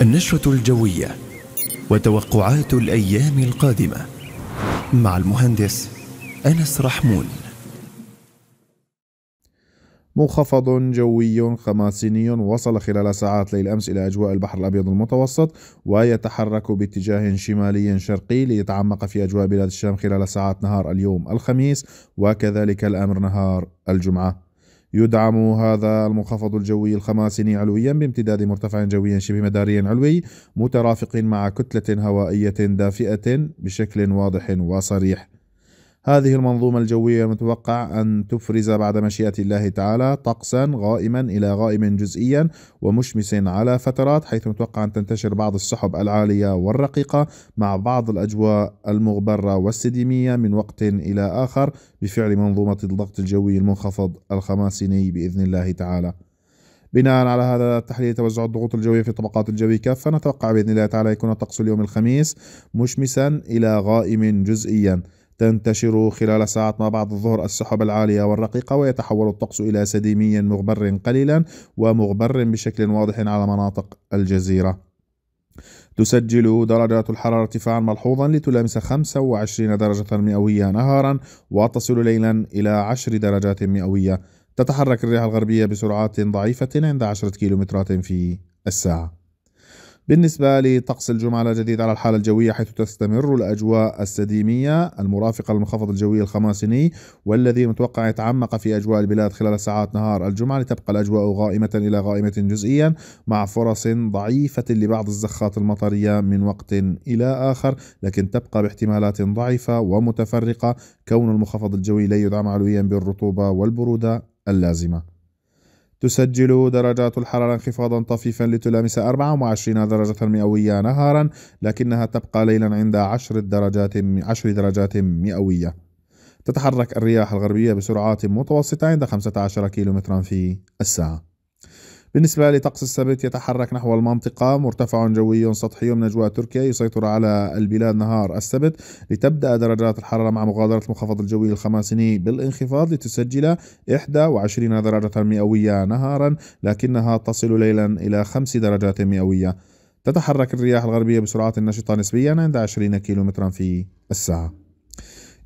النشرة الجوية وتوقعات الأيام القادمة مع المهندس أنس رحمون منخفض جوي خماسيني وصل خلال ساعات ليل أمس إلى أجواء البحر الأبيض المتوسط ويتحرك باتجاه شمالي شرقي ليتعمق في أجواء بلاد الشام خلال ساعات نهار اليوم الخميس وكذلك الأمر نهار الجمعة يدعم هذا المنخفض الجوي الخماسيني علويا بامتداد مرتفع جوي شبه مداري علوي مترافق مع كتلة هوائية دافئة بشكل واضح وصريح هذه المنظومة الجوية المتوقع أن تفرز بعد مشيئة الله تعالى طقسا غائما إلى غائم جزئيا ومشمس على فترات حيث متوقع أن تنتشر بعض السحب العالية والرقيقة مع بعض الأجواء المغبرة والسديمية من وقت إلى آخر بفعل منظومة الضغط الجوي المنخفض الخماسيني بإذن الله تعالى. بناء على هذا التحليل توزع الضغوط الجوية في طبقات الجوي كافة نتوقع بإذن الله تعالى يكون طقس اليوم الخميس مشمسا إلى غائم جزئيا تنتشر خلال ساعات ما بعد الظهر السحب العالية والرقيقة ويتحول الطقس إلى سديمي مغبر قليلا ومغبر بشكل واضح على مناطق الجزيرة تسجل درجات الحرارة ارتفاعا ملحوظا لتلامس 25 درجة مئوية نهارا وتصل ليلا إلى 10 درجات مئوية تتحرك الرياح الغربية بسرعات ضعيفة عند 10 كيلومترات في الساعة بالنسبة لطقس الجمعة الجديد على الحالة الجوية حيث تستمر الأجواء السديمية المرافقة للمنخفض الجوي الخماسيني والذي متوقع يتعمق في أجواء البلاد خلال ساعات نهار الجمعة لتبقى الأجواء غائمة إلى غائمة جزئيا مع فرص ضعيفة لبعض الزخات المطرية من وقت إلى آخر لكن تبقى باحتمالات ضعيفة ومتفرقة كون المنخفض الجوي لا يدعم علويا بالرطوبة والبرودة اللازمة تسجل درجات الحرارة انخفاضا طفيفا لتلامس 24 درجة مئوية نهارا لكنها تبقى ليلا عند 10 درجات 10 درجات مئوية تتحرك الرياح الغربية بسرعات متوسطة عند 15 كيلومترا في الساعة بالنسبة لطقس السبت يتحرك نحو المنطقة مرتفع جوي سطحي من أجواء تركيا يسيطر على البلاد نهار السبت لتبدأ درجات الحرارة مع مغادرة المنخفض الجوي الخماسيني بالانخفاض لتسجل 21 درجة مئوية نهارا لكنها تصل ليلا إلى 5 درجات مئوية تتحرك الرياح الغربية بسرعات نشطة نسبيا عند 20 كيلومترا في الساعة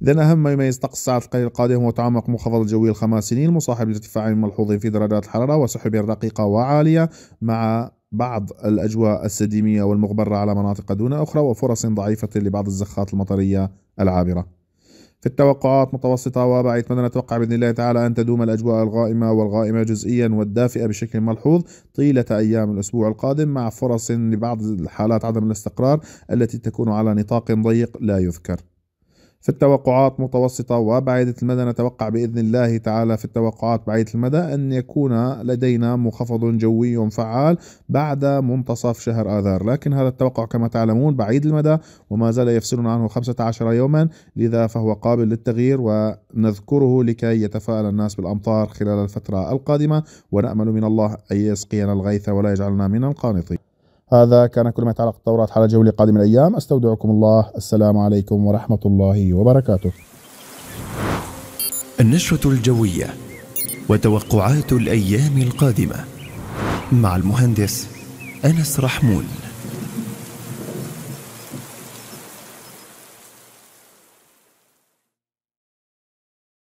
إذا أهم ما يميز طقس الساعات القليل القادم هو تعمق المنخفض الجوي الخمس سنين المصاحب لارتفاع ملحوظ في درجات الحرارة وسحب رقيقة وعالية مع بعض الأجواء السديمية والمغبرة على مناطق دون أخرى وفرص ضعيفة لبعض الزخات المطرية العابرة في التوقعات متوسطة وبعيد مدى نتوقع بإذن الله تعالى أن تدوم الأجواء الغائمة والغائمة جزئيا والدافئة بشكل ملحوظ طيلة أيام الأسبوع القادم مع فرص لبعض الحالات عدم الاستقرار التي تكون على نطاق ضيق لا يذكر في التوقعات متوسطة وبعيدة المدى نتوقع بإذن الله تعالى في التوقعات بعيدة المدى أن يكون لدينا منخفض جوي فعال بعد منتصف شهر آذار لكن هذا التوقع كما تعلمون بعيد المدى وما زال يفصلنا عنه 15 يوما لذا فهو قابل للتغيير ونذكره لكي يتفاءل الناس بالأمطار خلال الفترة القادمة ونأمل من الله أن يسقينا الغيث ولا يجعلنا من القانطين هذا كان كل ما يتعلق بالتوراة حول جوله قادم الأيام أستودعكم الله السلام عليكم ورحمة الله وبركاته النشرة الجوية وتوقعات الأيام القادمة مع المهندس أنس رحمون